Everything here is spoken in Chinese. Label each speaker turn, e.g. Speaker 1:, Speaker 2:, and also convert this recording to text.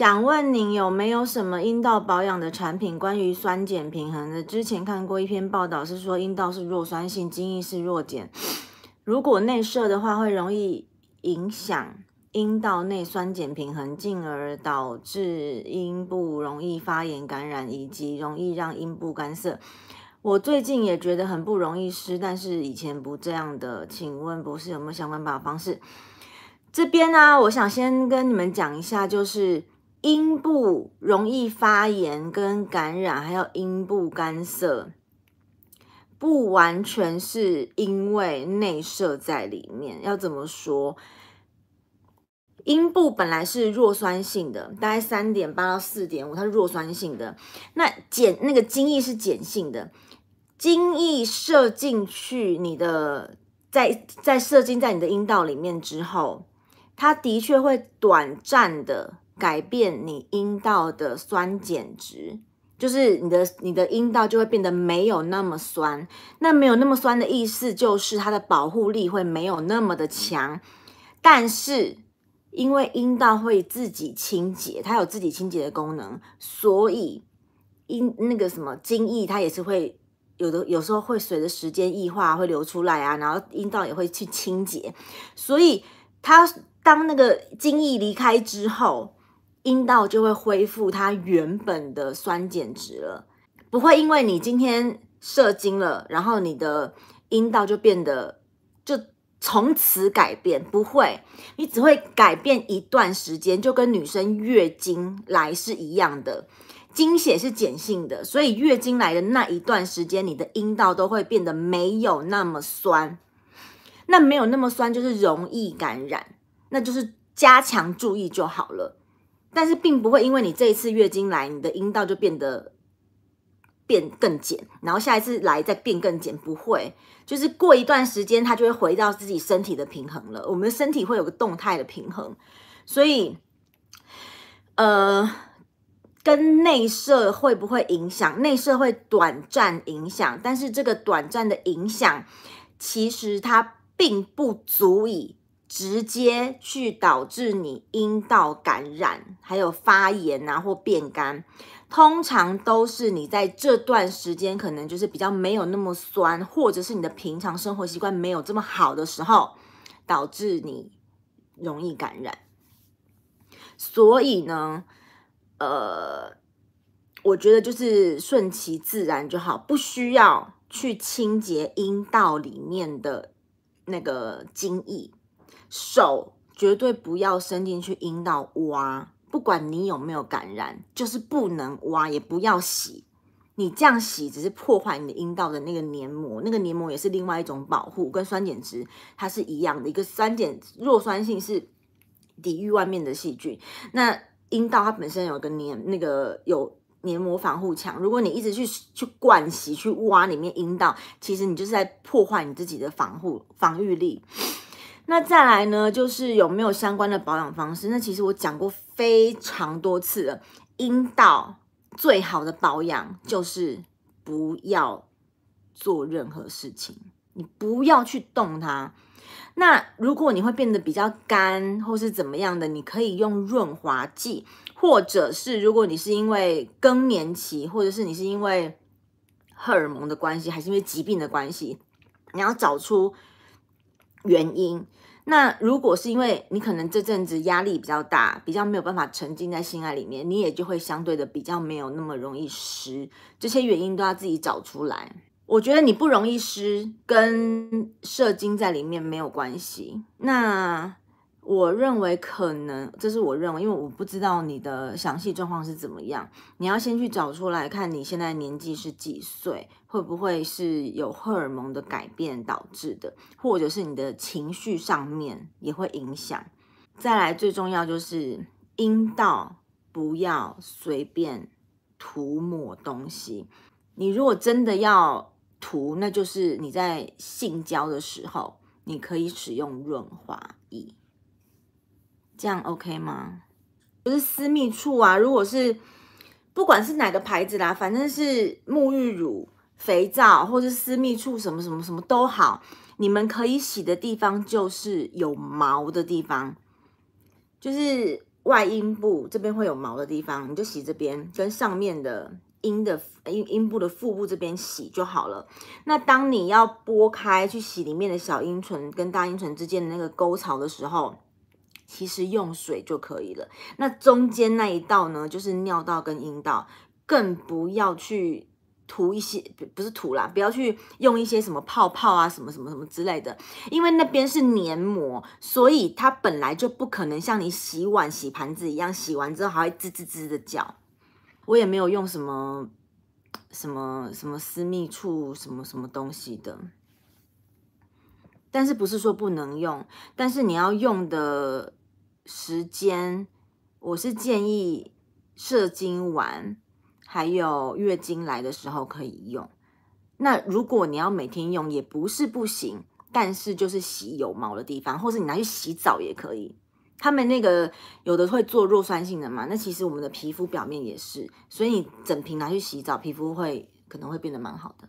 Speaker 1: 想问您有没有什么阴道保养的产品？关于酸碱平衡的，之前看过一篇报道，是说阴道是弱酸性，精液是弱碱，如果内射的话，会容易影响阴道内酸碱平衡，进而导致阴部容易发炎感染，以及容易让阴部干涩。我最近也觉得很不容易湿，但是以前不这样的。请问博士有没有想办法方式？这边呢，我想先跟你们讲一下，就是。阴部容易发炎跟感染，还有阴部干涩，不完全是因为内射在里面。要怎么说？阴部本来是弱酸性的，大概三点八到四点五，它是弱酸性的。那碱那个精液是碱性的，精液射进去你的，在在射精在你的阴道里面之后，它的确会短暂的。改变你阴道的酸碱值，就是你的你的阴道就会变得没有那么酸。那没有那么酸的意思就是它的保护力会没有那么的强。但是因为阴道会自己清洁，它有自己清洁的功能，所以阴那个什么精液它也是会有的，有时候会随着时间异化会流出来啊，然后阴道也会去清洁。所以它当那个精液离开之后。阴道就会恢复它原本的酸碱值了，不会因为你今天射精了，然后你的阴道就变得就从此改变，不会，你只会改变一段时间，就跟女生月经来是一样的。经血是碱性的，所以月经来的那一段时间，你的阴道都会变得没有那么酸。那没有那么酸就是容易感染，那就是加强注意就好了。但是并不会，因为你这一次月经来，你的阴道就变得变更紧，然后下一次来再变更紧，不会。就是过一段时间，它就会回到自己身体的平衡了。我们的身体会有个动态的平衡，所以，呃，跟内射会不会影响？内射会短暂影响，但是这个短暂的影响，其实它并不足以。直接去导致你阴道感染，还有发炎啊，或变干，通常都是你在这段时间可能就是比较没有那么酸，或者是你的平常生活习惯没有这么好的时候，导致你容易感染。所以呢，呃，我觉得就是顺其自然就好，不需要去清洁阴道里面的那个精液。手绝对不要伸进去阴道挖，不管你有没有感染，就是不能挖，也不要洗。你这样洗只是破坏你的阴道的那个黏膜，那个黏膜也是另外一种保护，跟酸碱值它是一样的。一个酸碱弱酸性是抵御外面的细菌。那阴道它本身有个黏那个有黏膜防护墙，如果你一直去去灌洗去挖里面阴道，其实你就是在破坏你自己的防护防御力。那再来呢，就是有没有相关的保养方式？那其实我讲过非常多次了，阴道最好的保养就是不要做任何事情，你不要去动它。那如果你会变得比较干，或是怎么样的，你可以用润滑剂，或者是如果你是因为更年期，或者是你是因为荷尔蒙的关系，还是因为疾病的关系，你要找出。原因，那如果是因为你可能这阵子压力比较大，比较没有办法沉浸在性爱里面，你也就会相对的比较没有那么容易湿。这些原因都要自己找出来。我觉得你不容易湿跟射精在里面没有关系。那。我认为可能这是我认为，因为我不知道你的详细状况是怎么样，你要先去找出来，看你现在年纪是几岁，会不会是有荷尔蒙的改变导致的，或者是你的情绪上面也会影响。再来最重要就是阴道不要随便涂抹东西，你如果真的要涂，那就是你在性交的时候，你可以使用润滑液。这样 OK 吗？不是私密处啊，如果是不管是哪个牌子啦，反正是沐浴乳、肥皂或者私密处什么什么什么都好，你们可以洗的地方就是有毛的地方，就是外阴部这边会有毛的地方，你就洗这边跟上面的阴的阴阴部的腹部这边洗就好了。那当你要拨开去洗里面的小阴唇跟大阴唇之间的那个沟槽的时候。其实用水就可以了。那中间那一道呢，就是尿道跟阴道，更不要去涂一些，不是涂啦，不要去用一些什么泡泡啊，什么什么什么之类的。因为那边是黏膜，所以它本来就不可能像你洗碗洗盘子一样，洗完之后还会滋滋滋的叫。我也没有用什么什么什么私密处什么什么东西的。但是不是说不能用？但是你要用的。时间，我是建议射精完，还有月经来的时候可以用。那如果你要每天用也不是不行，但是就是洗有毛的地方，或是你拿去洗澡也可以。他们那个有的会做弱酸性的嘛？那其实我们的皮肤表面也是，所以你整瓶拿去洗澡，皮肤会可能会变得蛮好的。